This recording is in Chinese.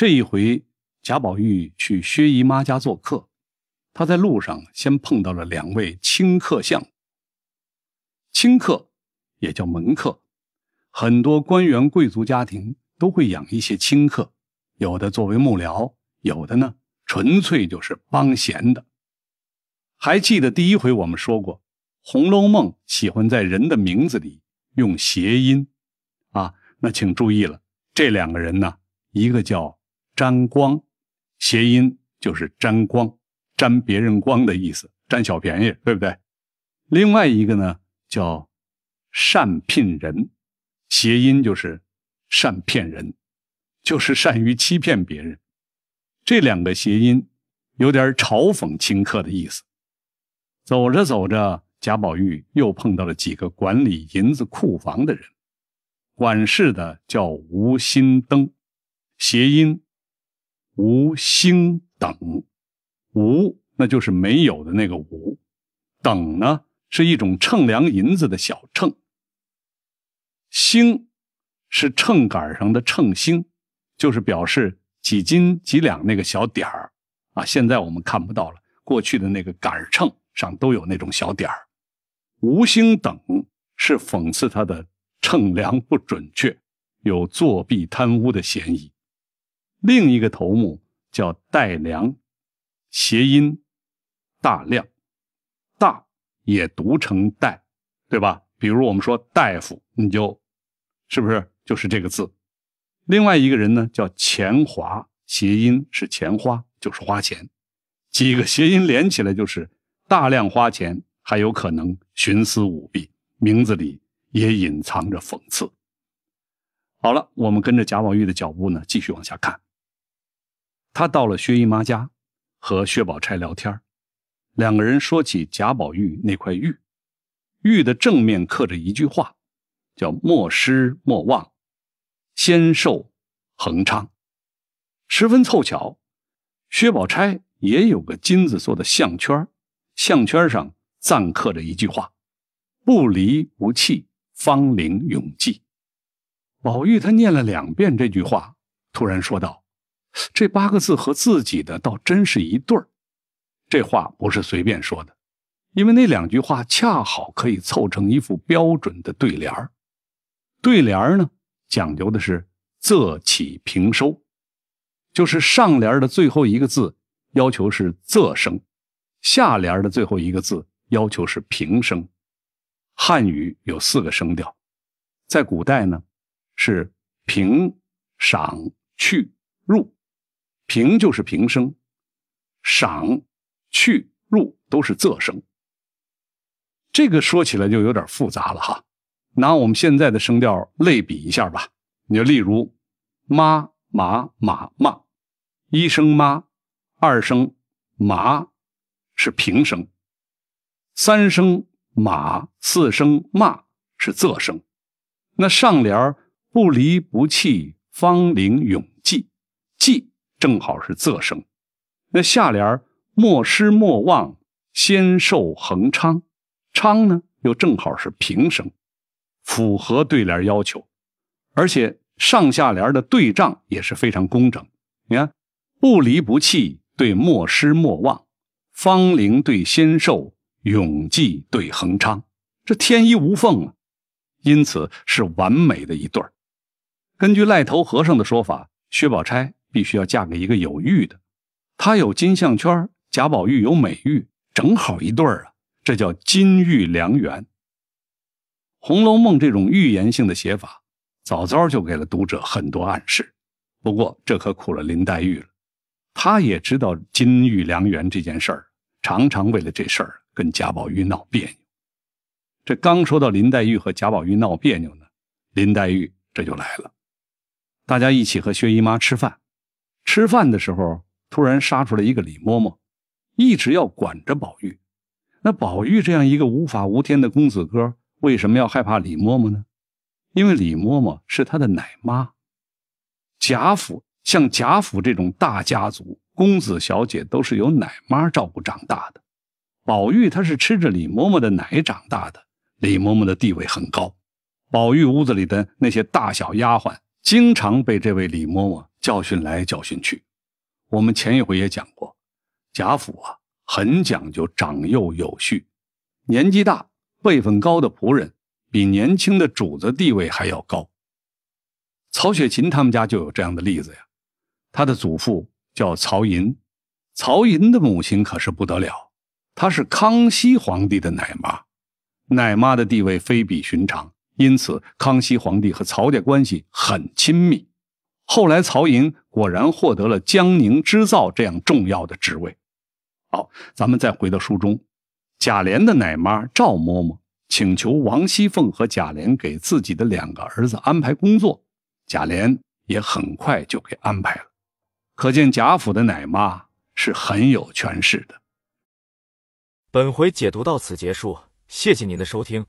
这一回，贾宝玉去薛姨妈家做客，他在路上先碰到了两位清客相。清客也叫门客，很多官员贵族家庭都会养一些清客，有的作为幕僚，有的呢纯粹就是帮闲的。还记得第一回我们说过，《红楼梦》喜欢在人的名字里用谐音，啊，那请注意了，这两个人呢，一个叫。沾光，谐音就是沾光，沾别人光的意思，占小便宜，对不对？另外一个呢叫善骗人，谐音就是善骗人，就是善于欺骗别人。这两个谐音有点嘲讽清客的意思。走着走着，贾宝玉又碰到了几个管理银子库房的人，管事的叫吴新登，谐音。无星等，无那就是没有的那个无，等呢是一种称量银子的小秤，星是秤杆上的秤星，就是表示几斤几两那个小点儿啊。现在我们看不到了，过去的那个杆秤上都有那种小点儿。无星等是讽刺他的称量不准确，有作弊贪污的嫌疑。另一个头目叫戴良，谐音大量，大也读成戴，对吧？比如我们说大夫，你就是不是就是这个字？另外一个人呢叫钱华，谐音是钱花，就是花钱。几个谐音连起来就是大量花钱，还有可能徇私舞弊，名字里也隐藏着讽刺。好了，我们跟着贾宝玉的脚步呢，继续往下看。他到了薛姨妈家，和薛宝钗聊天两个人说起贾宝玉那块玉，玉的正面刻着一句话，叫“莫失莫忘，仙寿恒昌”，十分凑巧，薛宝钗也有个金子做的项圈，项圈上暂刻着一句话，“不离不弃，芳龄永继。”宝玉他念了两遍这句话，突然说道。这八个字和自己的倒真是一对儿，这话不是随便说的，因为那两句话恰好可以凑成一副标准的对联儿。对联儿呢，讲究的是仄起平收，就是上联的最后一个字要求是仄声，下联的最后一个字要求是平声。汉语有四个声调，在古代呢，是平、赏、去、入。平就是平声，赏、去、入都是仄声。这个说起来就有点复杂了哈。拿我们现在的声调类比一下吧。你就例如，妈、马、骂、骂，一声妈，二声马是平声，三声马，四声骂是仄声。那上联不离不弃，芳龄永记，记。正好是仄声，那下联莫失莫忘，仙寿恒昌”，昌呢又正好是平声，符合对联要求，而且上下联的对仗也是非常工整。你看，“不离不弃”对“莫失莫忘”，“芳龄”对“仙寿”，“永济”对“恒昌”，这天衣无缝啊！因此是完美的一对儿。根据赖头和尚的说法，薛宝钗。必须要嫁给一个有玉的，他有金项圈，贾宝玉有美玉，正好一对儿啊，这叫金玉良缘。《红楼梦》这种预言性的写法，早早就给了读者很多暗示。不过这可苦了林黛玉了，她也知道金玉良缘这件事儿，常常为了这事儿跟贾宝玉闹别扭。这刚说到林黛玉和贾宝玉闹别扭呢，林黛玉这就来了，大家一起和薛姨妈吃饭。吃饭的时候，突然杀出来一个李嬷嬷，一直要管着宝玉。那宝玉这样一个无法无天的公子哥，为什么要害怕李嬷嬷呢？因为李嬷嬷是他的奶妈。贾府像贾府这种大家族，公子小姐都是由奶妈照顾长大的。宝玉他是吃着李嬷嬷的奶长大的，李嬷嬷的地位很高。宝玉屋子里的那些大小丫鬟，经常被这位李嬷嬷。教训来教训去，我们前一回也讲过，贾府啊很讲究长幼有序，年纪大、辈分高的仆人比年轻的主子地位还要高。曹雪芹他们家就有这样的例子呀，他的祖父叫曹寅，曹寅的母亲可是不得了，他是康熙皇帝的奶妈，奶妈的地位非比寻常，因此康熙皇帝和曹家关系很亲密。后来，曹寅果然获得了江宁织造这样重要的职位。好，咱们再回到书中，贾琏的奶妈赵嬷嬷请求王熙凤和贾琏给自己的两个儿子安排工作，贾琏也很快就给安排了。可见贾府的奶妈是很有权势的。本回解读到此结束，谢谢您的收听。